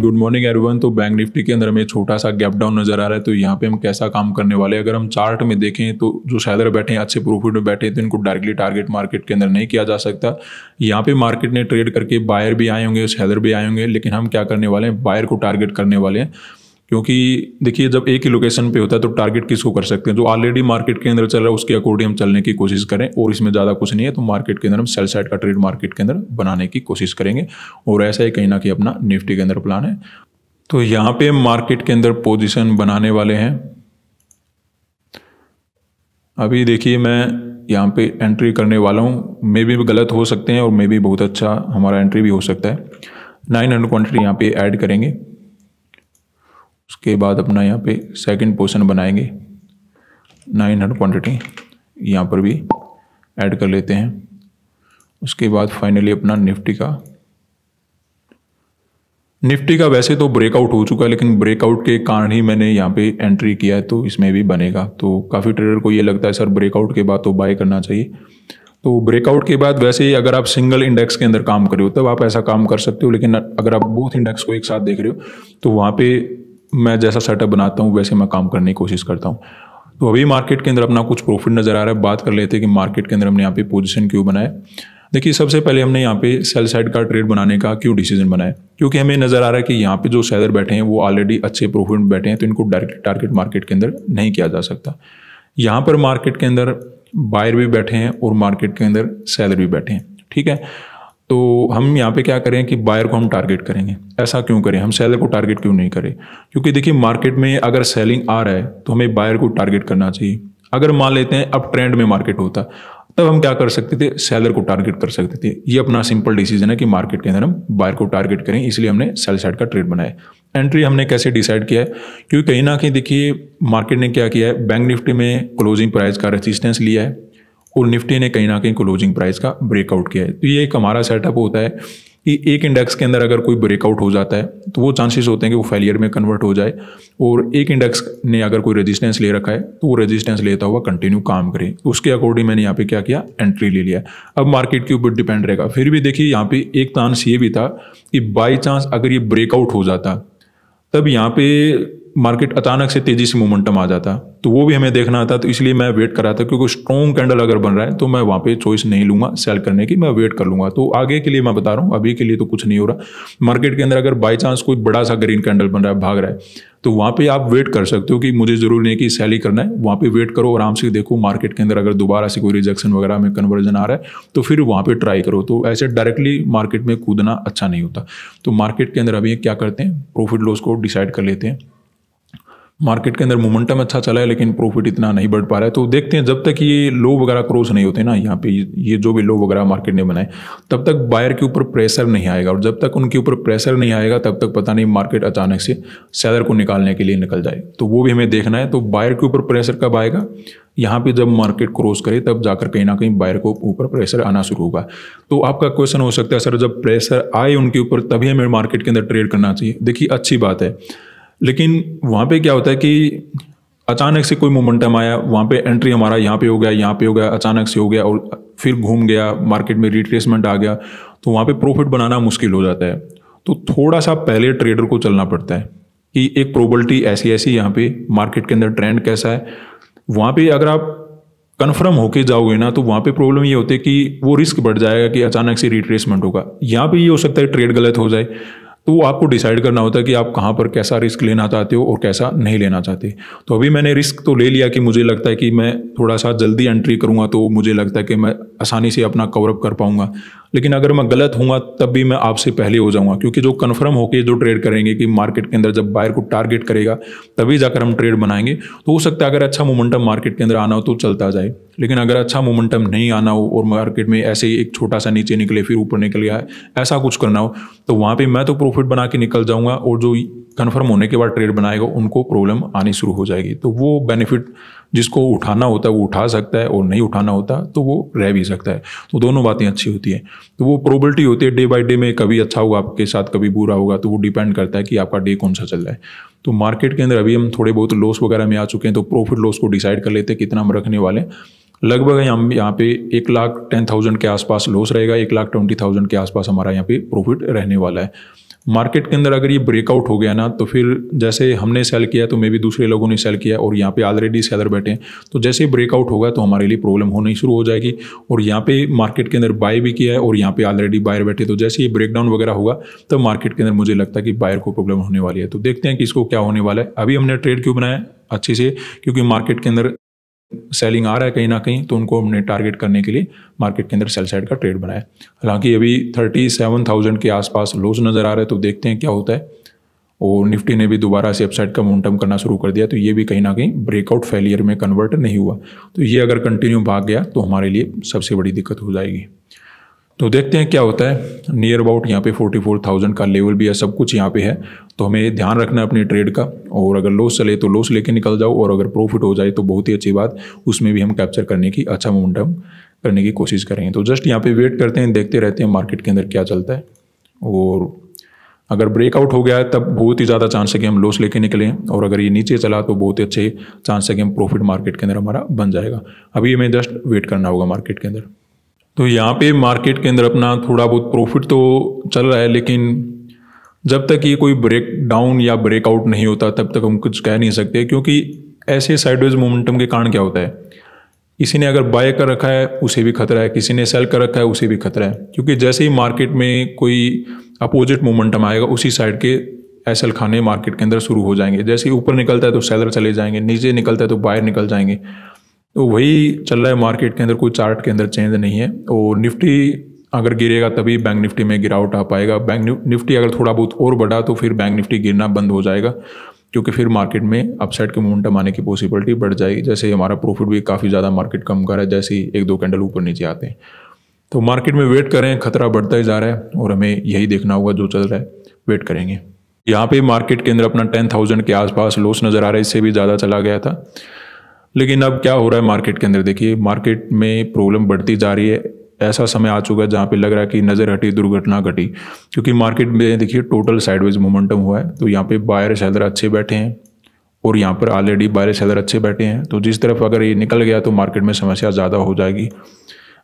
good morning everyone तो bank Nifty के अंदर हमें छोटा सा गैप डाउन नजर आ रहा है तो यहाँ पे हम कैसा काम करने वाले हैं अगर हम चार्ट में देखें तो जो सैलर बैठे हैं अच्छे प्रॉफिट में बैठे हैं तो इनको डायरेक्टली टारगेट मार्केट के अंदर नहीं किया जा सकता यहाँ पे मार्केट ने ट्रेड करके बायर भी आए होंगे सैलर भी आए होंगे लेकिन हम क्या करने वाले हैं बायर को टारगेट करने वाले हैं क्योंकि देखिए जब एक ही लोकेशन पे होता है तो टारगेट किसको कर सकते हैं जो ऑलरेडी मार्केट के अंदर चल रहा है उसके अकॉर्डिंग हम चलने की कोशिश करें और इसमें ज़्यादा कुछ नहीं है तो मार्केट के अंदर हम सेल साइड का ट्रेड मार्केट के अंदर बनाने की कोशिश करेंगे और ऐसा ही कहीं ना कहीं अपना निफ्टी के अंदर प्लान है तो यहाँ पे मार्केट के अंदर पोजिशन बनाने वाले हैं अभी देखिए मैं यहाँ पे एंट्री करने वाला हूँ मे भी गलत हो सकते हैं और मे भी बहुत अच्छा हमारा एंट्री भी हो सकता है नाइन हंड्रेड क्वान्टिटी यहाँ पे ऐड करेंगे उसके बाद अपना यहाँ पे सेकंड पोर्शन बनाएंगे नाइन हंड्रेड क्वान्टिटी यहाँ पर भी ऐड कर लेते हैं उसके बाद फाइनली अपना निफ्टी का निफ्टी का वैसे तो ब्रेकआउट हो चुका है लेकिन ब्रेकआउट के कारण ही मैंने यहाँ पे एंट्री किया है तो इसमें भी बनेगा तो काफ़ी ट्रेडर को ये लगता है सर ब्रेकआउट के बाद तो बाय करना चाहिए तो ब्रेकआउट के बाद वैसे ही अगर आप सिंगल इंडेक्स के अंदर काम कर रहे हो तब आप ऐसा काम कर सकते हो लेकिन अगर आप बूथ इंडेक्स को एक साथ देख रहे हो तो वहाँ पे मैं जैसा सेटअप बनाता हूँ वैसे मैं काम करने की कोशिश करता हूँ तो अभी मार्केट के अंदर अपना कुछ प्रॉफिट नज़र आ रहा है बात कर लेते हैं कि मार्केट के अंदर हमने यहाँ पे पोजीशन क्यों बनाए देखिए सबसे पहले हमने यहाँ पे सेल साइड का ट्रेड बनाने का क्यों डिसीजन बनाया क्योंकि हमें नज़र आ रहा है कि यहाँ पे जो सेलर बैठे हैं वो ऑलरेडी अच्छे प्रॉफिट में बैठे हैं तो इनको डायरेक्ट टारगेट मार्केट के अंदर नहीं किया जा सकता यहाँ पर मार्केट के अंदर बायर भी बैठे हैं और मार्केट के अंदर सेलर भी बैठे हैं ठीक है तो हम यहाँ पे क्या करें कि बायर को हम टारगेट करेंगे ऐसा क्यों करें हम सेलर को टारगेट क्यों नहीं करें क्योंकि देखिए मार्केट में अगर सेलिंग आ रहा है तो हमें बायर को टारगेट करना चाहिए अगर मान लेते हैं अब ट्रेंड में मार्केट होता तब हम क्या कर सकते थे सेलर को टारगेट कर सकते थे ये अपना सिंपल डिसीजन है कि मार्केट के अंदर हम बायर को टारगेट करें इसलिए हमने सेल साइड का ट्रेड बनाया एंट्री हमने कैसे डिसाइड किया है क्योंकि कहीं ना कहीं देखिए मार्केट ने क्या किया है बैंक निफ्टी में क्लोजिंग प्राइस का रेसिस्टेंस लिया है और निफ्टी ने कहीं ना कहीं क्लोजिंग प्राइस का ब्रेकआउट किया है तो ये एक हमारा सेटअप होता है कि एक इंडेक्स के अंदर अगर कोई ब्रेकआउट हो जाता है तो वो चांसेस होते हैं कि वो फेलियर में कन्वर्ट हो जाए और एक इंडेक्स ने अगर कोई रेजिस्टेंस ले रखा है तो वो रेजिस्टेंस लेता हुआ कंटिन्यू काम करे तो उसके अकॉर्डिंग मैंने यहाँ पे क्या किया एंट्री ले लिया अब मार्केट के ऊपर डिपेंड रहेगा फिर भी देखिए यहाँ पे एक चांस ये भी था कि बाई चांस अगर ये ब्रेकआउट हो जाता तब यहाँ पे मार्केट अचानक से तेजी से मोमेंटम आ जाता तो वो भी हमें देखना था तो इसलिए मैं वेट कर रहा था क्योंकि स्ट्रॉन्ग कैंडल अगर बन रहा है तो मैं वहाँ पे चॉइस नहीं लूंगा सेल करने की मैं वेट कर लूंगा तो आगे के लिए मैं बता रहा हूँ अभी के लिए तो कुछ नहीं हो रहा मार्केट के अंदर अगर बाई चांस कोई बड़ा सा ग्रीन कैंडल बन रहा है भाग रहा है तो वहाँ पर आप वेट कर सकते हो कि मुझे ज़रूरी नहीं कि सेल ही करना है वहाँ पर वेट करो आराम से देखो मार्केट के अंदर अगर दोबारा से कोई रिजेक्शन वगैरह में कन्वर्जन आ रहा है तो फिर वहाँ पर ट्राई करो तो ऐसे डायरेक्टली मार्केट में कूदना अच्छा नहीं होता तो मार्केट के अंदर अभी क्या करते हैं प्रॉफिट लॉस को डिसाइड कर लेते हैं मार्केट के अंदर मोमेंटम अच्छा चला है लेकिन प्रॉफिट इतना नहीं बढ़ पा रहा है तो देखते हैं जब तक ये लो वगैरह क्रॉस नहीं होते ना यहाँ पे ये जो भी लो वगैरह मार्केट ने बनाए तब तक बायर के ऊपर प्रेशर नहीं आएगा और जब तक उनके ऊपर प्रेशर नहीं आएगा तब तक पता नहीं मार्केट अचानक से सैलर को निकालने के लिए निकल जाए तो वो भी हमें देखना है तो बायर के ऊपर प्रेशर कब आएगा यहाँ पे जब मार्केट क्रॉस करे तब जाकर कहीं ना कहीं बायर को ऊपर प्रेशर आना शुरू होगा तो आपका क्वेश्चन हो सकता है सर जब प्रेशर आए उनके ऊपर तभी हमें मार्केट के अंदर ट्रेड करना चाहिए देखिए अच्छी बात है लेकिन वहाँ पे क्या होता है कि अचानक से कोई मोमेंटम आया वहाँ पे एंट्री हमारा यहाँ पे हो गया यहाँ पे हो गया अचानक से हो गया और फिर घूम गया मार्केट में रिट्रेसमेंट आ गया तो वहाँ पे प्रॉफिट बनाना मुश्किल हो जाता है तो थोड़ा सा पहले ट्रेडर को चलना पड़ता है कि एक प्रोबलिटी ऐसी ऐसी यहाँ पे मार्केट के अंदर ट्रेंड कैसा है वहाँ पे अगर आप कन्फर्म होके जाओगे ना तो वहाँ पे प्रॉब्लम ये होती है कि वो रिस्क बढ़ जाएगा कि अचानक से रिट्रेसमेंट होगा यहाँ पे ये हो सकता है ट्रेड गलत हो जाए तो आपको डिसाइड करना होता है कि आप कहाँ पर कैसा रिस्क लेना चाहते हो और कैसा नहीं लेना चाहते तो अभी मैंने रिस्क तो ले लिया कि मुझे लगता है कि मैं थोड़ा सा जल्दी एंट्री करूँगा तो मुझे लगता है कि मैं आसानी से अपना कवरअप कर पाऊँगा लेकिन अगर मैं गलत हूँ तब भी मैं आपसे पहले हो जाऊँगा क्योंकि जो कन्फर्म होकर जो ट्रेड करेंगे कि मार्केट के अंदर जब बायर को टारगेट करेगा तभी जाकर हम ट्रेड बनाएंगे तो हो सकता है अगर अच्छा मोमेंटम मार्केट के अंदर आना हो तो चलता जाए लेकिन अगर अच्छा मोमेंटम नहीं आना हो और मार्केट में ऐसे ही एक छोटा सा नीचे निकले फिर ऊपर निकल गया ऐसा कुछ करना हो तो वहाँ पर मैं तो प्रॉफिट बना के निकल जाऊँगा और जो कन्फर्म होने के बाद ट्रेड बनाएगा उनको प्रॉब्लम आनी शुरू हो जाएगी तो वो बेनिफिट जिसको उठाना होता है वो उठा सकता है और नहीं उठाना होता तो वो रह भी सकता है तो दोनों बातें अच्छी होती हैं तो वो प्रोबेबिलिटी होती है डे बाई डे में कभी अच्छा होगा आपके साथ कभी बुरा होगा तो वो डिपेंड करता है कि आपका डे कौन सा चल रहा है तो मार्केट के अंदर अभी हम थोड़े बहुत लॉस वगैरह में आ चुके हैं तो प्रॉफिट लॉस को डिसाइड कर लेते हैं कितना हम रखने वाले हैं लगभग हम यहाँ पे एक लाख टेन थाउजेंड के आसपास लॉस रहेगा एक लाख ट्वेंटी थाउजेंड के आसपास हमारा यहाँ पे प्रॉफिट रहने वाला है मार्केट के अंदर अगर ये ब्रेकआउट हो गया ना तो फिर जैसे हमने सेल किया तो मे भी दूसरे लोगों ने सेल किया और यहाँ पे ऑलरेडी सेलर बैठे हैं तो जैसे ब्रेकआउट होगा तो हमारे लिए प्रॉब्लम होनी शुरू हो जाएगी और यहाँ पे मार्केट के अंदर बाय भी किया है और यहाँ पे ऑलरेडी बायर बैठे तो जैसे ये ब्रेकडाउन वगैरह होगा तब तो मार्केट के अंदर मुझे लगता है कि बायर को प्रॉब्लम होने वाली है तो देखते हैं कि इसको क्या होने वाला है अभी हमने ट्रेड क्यों बनाया अच्छे से क्योंकि मार्केट के अंदर सेलिंग आ रहा है कहीं ना कहीं तो उनको हमने टारगेट करने के लिए मार्केट के अंदर सेल साइड का ट्रेड बनाया हालांकि अभी थर्टी सेवन थाउजेंड के आसपास लोज नज़र आ रहे हैं तो देखते हैं क्या होता है और निफ्टी ने भी दोबारा से अपसाइड का मोमेंटम करना शुरू कर दिया तो ये भी कहीं ना कहीं ब्रेकआउट फेलियर में कन्वर्ट नहीं हुआ तो ये अगर कंटिन्यू भाग गया तो हमारे लिए सबसे बड़ी दिक्कत हो जाएगी तो देखते हैं क्या होता है नियर अबाउट यहाँ पे 44,000 का लेवल भी है सब कुछ यहाँ पे है तो हमें ध्यान रखना है अपनी ट्रेड का और अगर लॉस चले तो लॉस लेके निकल जाओ और अगर प्रॉफिट हो जाए तो बहुत ही अच्छी बात उसमें भी हम कैप्चर करने की अच्छा मोमेंटम करने की कोशिश करेंगे तो जस्ट यहाँ पर वेट करते हैं देखते रहते हैं मार्केट के अंदर क्या चलता है और अगर ब्रेकआउट हो गया है तब बहुत ही ज़्यादा चांस है कि हम लॉस लेके निकलें और अगर ये नीचे चला तो बहुत ही अच्छे चांस है कि हम प्रॉफिट मार्केट के अंदर हमारा बन जाएगा अभी हमें जस्ट वेट करना होगा मार्केट के अंदर तो यहाँ पे मार्केट के अंदर अपना थोड़ा बहुत प्रॉफिट तो चल रहा है लेकिन जब तक ये कोई ब्रेक डाउन या ब्रेकआउट नहीं होता तब तक हम कुछ कह नहीं सकते क्योंकि ऐसे साइडवेज मोमेंटम के कारण क्या होता है किसी ने अगर बाय कर रखा है उसे भी खतरा है किसी ने सेल कर रखा है उसे भी खतरा है क्योंकि जैसे ही मार्केट में कोई अपोजिट मोमेंटम आएगा उसी साइड के एसल खाने मार्केट के अंदर शुरू हो जाएंगे जैसे ही ऊपर निकलता है तो सेलर चले जाएंगे नीचे निकलता है तो बायर निकल जाएंगे तो वही चल रहा है मार्केट के अंदर कोई चार्ट के अंदर चेंज नहीं है और तो निफ्टी अगर गिरेगा तभी बैंक निफ्टी में गिरावट आ पाएगा बैंक निफ्टी अगर थोड़ा बहुत और बढ़ा तो फिर बैंक निफ्टी गिरना बंद हो जाएगा क्योंकि फिर मार्केट में अपसाइड के मोमेंटम आने की पॉसिबिलिटी बढ़ जाएगी जैसे हमारा प्रॉफिट भी काफ़ी ज़्यादा मार्केट कम कर रहा है जैसे ही एक दो कैंडल ऊपर नीचे आते हैं तो मार्केट में वेट करें खतरा बढ़ता ही जा रहा है और हमें यही देखना होगा जो चल रहा है वेट करेंगे यहाँ पे मार्केट के अंदर अपना टेन थाउजेंड के आसपास लॉस नज़र आ रहा है इससे भी ज़्यादा चला गया था लेकिन अब क्या हो रहा है मार्केट के अंदर देखिए मार्केट में प्रॉब्लम बढ़ती जा रही है ऐसा समय आ चुका है जहाँ पे लग रहा है कि नज़र हटी दुर्घटना घटी क्योंकि मार्केट में देखिए टोटल साइडवेज मोमेंटम हुआ है तो यहाँ पे बायर सेलर अच्छे बैठे हैं और यहाँ पर ऑलरेडी बायर सेलर अच्छे बैठे हैं तो जिस तरफ अगर ये निकल गया तो मार्केट में समस्या ज़्यादा हो जाएगी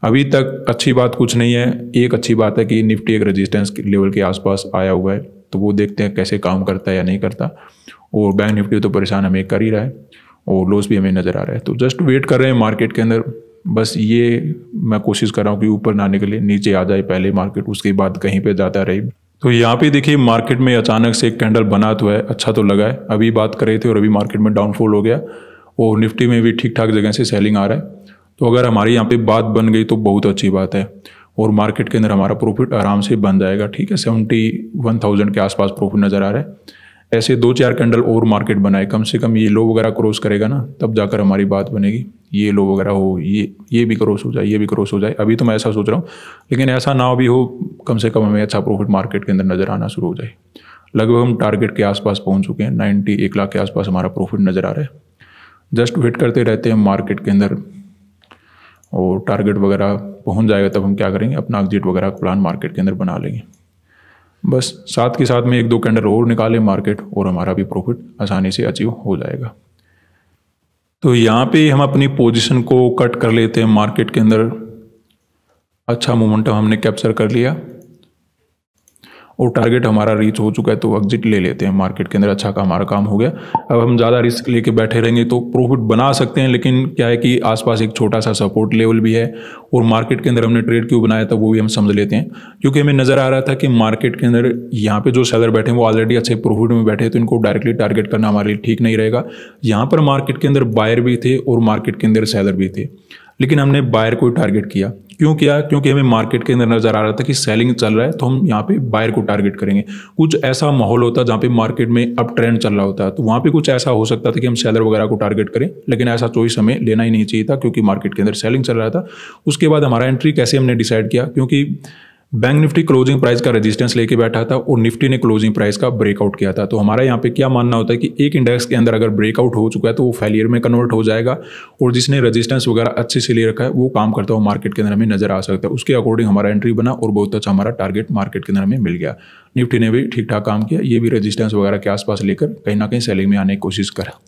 अभी तक अच्छी बात कुछ नहीं है एक अच्छी बात है कि निफ्टी एक रेजिस्टेंस लेवल के आसपास आया हुआ है तो वो देखते हैं कैसे काम करता है या नहीं करता और बैंक निफ्टी तो परेशान हमें कर ही रहा है और लॉस भी हमें नज़र आ रहा है तो जस्ट वेट कर रहे हैं मार्केट के अंदर बस ये मैं कोशिश कर रहा हूँ कि ऊपर ना निकले नीचे आ जाए पहले मार्केट उसके बाद कहीं पर जाता रहे तो यहाँ पे देखिए मार्केट में अचानक से एक कैंडल बना तो है अच्छा तो लगा है अभी बात कर रहे थे और अभी मार्केट में डाउनफॉल हो गया और निफ्टी में भी ठीक ठाक जगह से सेलिंग आ रहा है तो अगर हमारे यहाँ पे बात बन गई तो बहुत अच्छी बात है और मार्केट के अंदर हमारा प्रॉफिट आराम से बन जाएगा ठीक है सेवेंटी वन थाउजेंड के आसपास प्रॉफिट नज़र आ रहा है ऐसे दो चार कैंडल और मार्केट बनाए कम से कम ये लो वगैरह क्रॉस करेगा ना तब जाकर हमारी बात बनेगी ये लो वगैरह हो ये ये भी क्रॉस हो जाए ये भी क्रॉस हो जाए अभी तो मैं ऐसा सोच रहा हूँ लेकिन ऐसा ना भी हो कम से कम हमें अच्छा प्रॉफिट मार्केट के अंदर नज़र आना शुरू हो जाए लगभग हम टारगेट के आसपास पहुँच चुके हैं नाइन्टी एक लाख के आसपास हमारा प्रॉफिट नज़र आ रहा है जस्ट वेट करते रहते हैं मार्केट के अंदर और टारगेट वगैरह पहुंच जाएगा तब हम क्या करेंगे अपना एग्जिट वगैरह प्लान मार्केट के अंदर बना लेंगे बस साथ के साथ में एक दो कैंडल और निकाले मार्केट और हमारा भी प्रॉफिट आसानी से अचीव हो जाएगा तो यहाँ पे हम अपनी पोजीशन को कट कर लेते हैं मार्केट के अंदर अच्छा मोमेंटम हमने कैप्चर कर लिया और टारगेट हमारा रीच हो चुका है तो एग्जिट ले लेते हैं मार्केट के अंदर अच्छा का हमारा काम हो गया अब हम ज़्यादा रिस्क लेके बैठे रहेंगे तो प्रॉफिट बना सकते हैं लेकिन क्या है कि आसपास एक छोटा सा सपोर्ट लेवल भी है और मार्केट के अंदर हमने ट्रेड क्यों बनाया था वो भी हम समझ लेते हैं क्योंकि हमें नज़र आ रहा था कि मार्केट के अंदर यहाँ पर जो सेलर बैठे हैं वो ऑलरेडी अच्छे प्रॉफिट में बैठे तो इनको डायरेक्टली टारगेट करना हमारे लिए ठीक नहीं रहेगा यहाँ पर मार्केट के अंदर बायर भी थे और मार्केट के अंदर सेलर भी थे लेकिन हमने बायर को टारगेट किया क्यों किया क्योंकि हमें मार्केट के अंदर नज़र आ रहा था कि सेलिंग चल रहा है तो हम यहाँ पे बायर को टारगेट करेंगे कुछ ऐसा माहौल होता है जहाँ पे मार्केट में अब ट्रेंड चल रहा होता है तो वहाँ पे कुछ ऐसा हो सकता था कि हम सेलर वगैरह को टारगेट करें लेकिन ऐसा चॉइस हमें लेना ही नहीं चाहिए था क्योंकि मार्केट के अंदर सेलिंग चल रहा था उसके बाद हमारा एंट्री कैसे हमने डिसाइड किया क्योंकि बैंक निफ्टी क्लोजिंग प्राइस का रेजिस्टेंस लेके बैठा था और निफ्टी ने क्लोजिंग प्राइस का ब्रेकआउट किया था तो हमारा यहाँ पे क्या मानना होता है कि एक इंडेक्स के अंदर अगर ब्रेकआउट हो चुका है तो वो फेलियर में कन्वर्ट हो जाएगा और जिसने रेजिस्टेंस वगैरह अच्छे से ले रखा है वो काम करता हुआ मार्केट के अंदर हमें नजर आ सकता है उसके अकॉर्डिंग हमारा एंट्री बना और बहुत अच्छा हमारा टारगेट मार्केट के अंदर हमें मिल गया निफ्टी ने भी ठीक ठाक काम किया ये भी रजिस्टेंस वगैरह के आसपास लेकर कहीं ना कहीं सेलिंग में आने की कोशिश करा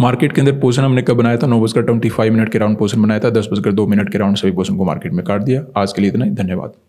मार्केट के अंदर पोर्शन हमने कब बनाया था नौ बजकर ट्वेंटी फाइव मिनट के राउंड पोर्शन बनाया था दस बजकर दो मिनट के राउंड सभी पोर्शन को मार्केट में काट दिया आज के लिए इतना ही धन्यवाद